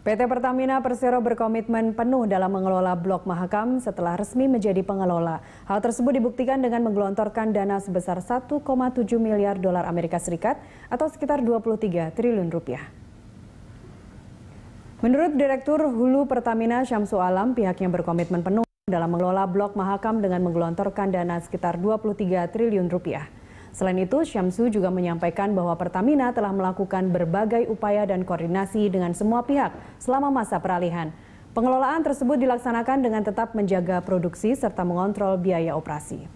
PT Pertamina Persero berkomitmen penuh dalam mengelola Blok Mahakam setelah resmi menjadi pengelola. Hal tersebut dibuktikan dengan menggelontorkan dana sebesar 1,7 miliar dolar Amerika Serikat atau sekitar 23 triliun rupiah. Menurut Direktur Hulu Pertamina Syamsu Alam, pihaknya berkomitmen penuh dalam mengelola Blok Mahakam dengan menggelontorkan dana sekitar 23 triliun rupiah. Selain itu, Syamsu juga menyampaikan bahwa Pertamina telah melakukan berbagai upaya dan koordinasi dengan semua pihak selama masa peralihan. Pengelolaan tersebut dilaksanakan dengan tetap menjaga produksi serta mengontrol biaya operasi.